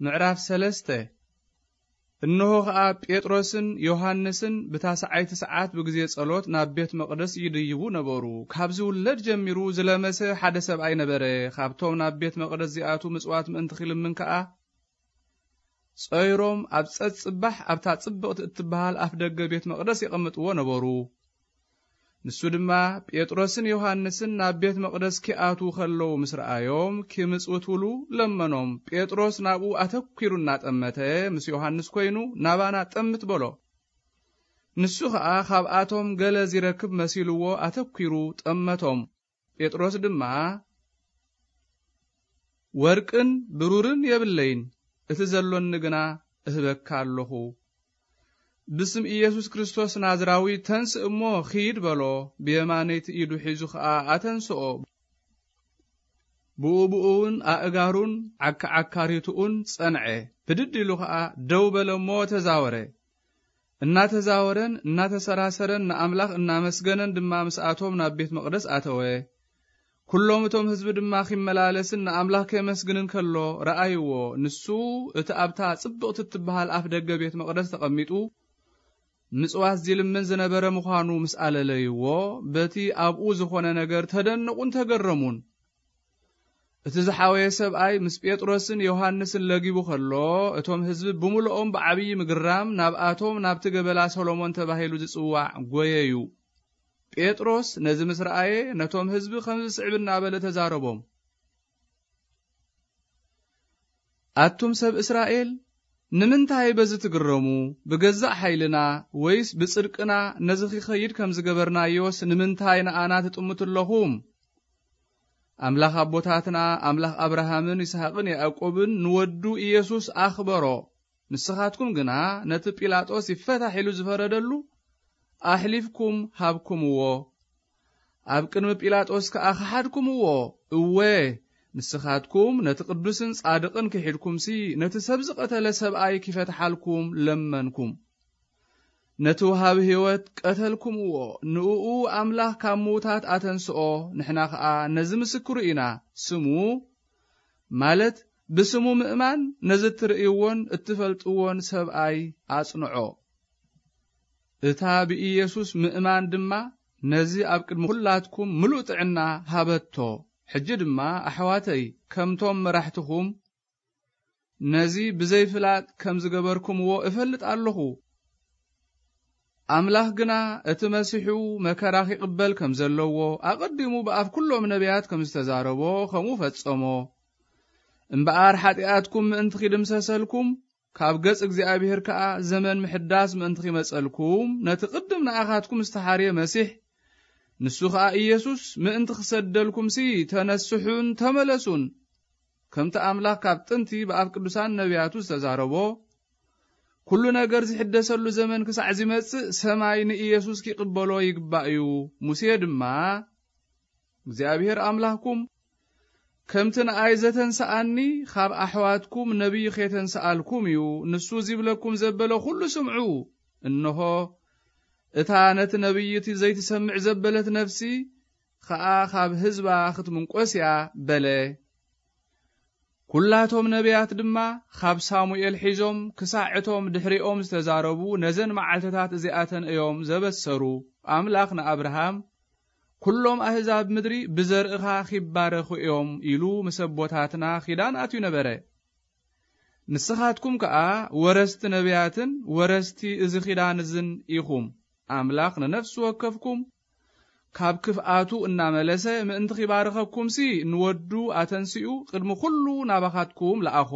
معراف سلستة إنه خاء بيتروسن يوحنسن بتاس عيت ساعات بجزية صلوات نبيت مقدس يديبو نبرو كابزو لدرجة مروز لمسة حدس بعين نبره خابتوم نبيت مقدس زيات ومسوات من تخيل من كأ صيروم أبتس صبح أبتس صبح أتبهال أفدق بيت مقدس يقمت ونبرو ንሱ ድማ ጴጥሮስን ዮሐንስን ናብ ቤት መቕደስ ኪኣቱ ኸለዉ ምስ ረኣዮም ኪምጽኡ ትብሉ ለመኖም ጴጥሮስ ናብኡ ኣተኲሩ እናጠመተ ምስ ዮሐንስ ኮይኑ ናባና ጠምት በሎ ንሱ ኸዓ ኻብኣቶም ገለ ዚረክብ መሲልዎ ኣተኲሩ ጠመቶም ጴጥሮስ ድማ ወርቅን ብሩርን የብለይን እቲ ዘሎኒ ግና እህበካ ኣለኹ ብስም ኢየሱስ ክርስቶስ ናዝራዊ ተንስ እሞ ኺድ በሎ ብየማነይቲ ኢዱ ሒዙ ኸዓ ኣተንስኦ ብኡብኡውን ኣእጋሩን ዓካዓካሪቱኡን ጸንዐ ብድድ ኢሉ ኸዓ ደው በለ እሞ ተዛወረ እናተዛወረን እናተሰራሰረን ንኣምላኽ እናመስገነን ድማ ምስኣቶም ናብ ቤት መቕደስ ኣተወ ኵሎም እቶም ሕዝቢ ድማ ኺመላለስን ንኣምላኽ ከመስግንን ከሎ ረኣይዎ ንሱ እቲ ኣብታ ጽብቕቲ እትብሃል ኣፍ ደገ ቤት መቕደስ ተቐሚጡ ምጽዋት ዚልምን ዝነበረ ምዃኑ ምስ ኣለለይዎ በቲ ኣብኡ ዝኾነ ነገር ተደንቑን ተገረሙን እቲ ዝሓወየ ሰብኣይ ምስ ጴጥሮስን ዮሐንስን ለጊቡ ከሎ እቶም ህዝቢ ብምልኦም ብዓብዪ ምግራም ናብኣቶም ናብቲ ገበላ ሰሎሞን ተባሂሉ ዝጽዋዕ ጐየዩ ጴጥሮስ ነዚ ምስ ረኣየ ነቶም ህዝቢ ከም ዝስዕብ እናበለ ተዛረቦም ኣቱም ሰብ እስራኤል ንምንታይ በዚ ትግረሙ ብገዛእ ሓይልና ወይስ ብጽድቅና ነዚ ኺኸይድ ከም ዝገበርናዮስ ንምንታይ ንኣና ትጥምት ኣለኹም ኣምላኽ ኣቦታትና ኣምላኽ ኣብርሃምን ይስሓቅን ያዕቆብን ንወዱ ኢየሱስ ኣኽበሮ ንስኻትኩም ግና ነቲ ጲላጦስ ይፈታሕ ኢሉ ዝፈረደሉ ኣሕሊፍኩም ሃብኩምዎ ኣብ ቅድሚ ጲላጦስ ከዓ ኸሓድኩምዎ እወ نسخاتكم نتقدسن صادقن كحيركم سي نتسبز قتل سبعي كفتحالكم لمنكم نتوهاب هيوت قتلكم و نؤو أملاح كاموتات أتنسؤو نحناخ آ نزم سكرئنا سمو مالت بسمو مئمان نزتر إيوان اتفلت إيوان سبعي أصنعو إتابي إيسوس مئمان دما نزي أبكد مخلاتكم ملوت عنا هابتو ሕጂ ድማ ኣሕዋተይ ከምቶም መራሕትኹም ነዚ ብዘይፍላጥ ከም ዝገበርኩምዎ እፈልጥ ኣለኹ ኣምላኽ ግና እቲ መሲሑ መከራ ኺቕበል ከም ዘለዎ ኣቐዲሙ ብኣፍ ኵሎም ነቢያት ከም ዝተዛረቦ ኸምኡ ፈጸሞ እምበኣር ሓጢኣትኩም ምእንቲ ኺድምሰሰልኩም ካብ ገጽ እግዚኣብሔር ከዓ ዘመን ምሕዳስ ምእንቲ ኺመጸልኩም ነቲ ቕድም ንኣኻትኩም ዝተሓርየ መሲሕ ንሱ ኸዓ ኢየሱስ ምእንቲ ሲ ተነስሑን ተመለሱን ከምቲ ኣምላኽ ካብ ጥንቲ ብኣብ ቅዱሳን ነቢያቱ ዝተዛረቦ ኩሉ ነገር ዝሕደሰሉ ዘመን ክሳዕ ዝመጽእ ሰማይ ንኢየሱስ ኪቕበሎ ይግባእ እዩ ሙሴ ድማ እግዚኣብሔር ኣምላኽኩም ከምቲ ንኣይ ዘተንሰኣኒ ኻብ ኣሕዋትኩም ነቢይ ኸየተንሰኣልኩም እዩ ንሱ ዝብለኩም ዘበለ ዅሉ ስምዑ እንሆ እታ ነቲ ነቢይት ዘይትሰምዕ ዘበለት ነፍሲ ከዓ ካብ ህዝባ ክትምንቈስ እያ በለ ኵላቶም ነቢያት ድማ ካብ ሳሙኤል ሒዞም ክሳዕ እቶም ድሕሪኦም ዝተዛረቡ ነዘን መዓልትታት እዚኣተን እዮም ዘበሰሩ ኣምላኽ ንኣብርሃም ኵሎም ኣሕዛብ ምድሪ ብዘርእኻ ኺባረኹ እዮም ኢሉ ምሰቦታትና ኣቦታትና ኺዳን ነበረ ንስኻትኩም ከዓ ወረስቲ ነቢያትን ወረስቲ እዚ ኺዳን እዝን ኢኹም ኣምላኽ ንነፍሲ ወከፍኩም ካብ ክፍኣቱ እናመለሰ ምእንቲ ኺባርኸብኩምሲ ንወዱ ኣተንስኡ ቅድሚ ዅሉ ናባኻትኩም ለኣኾ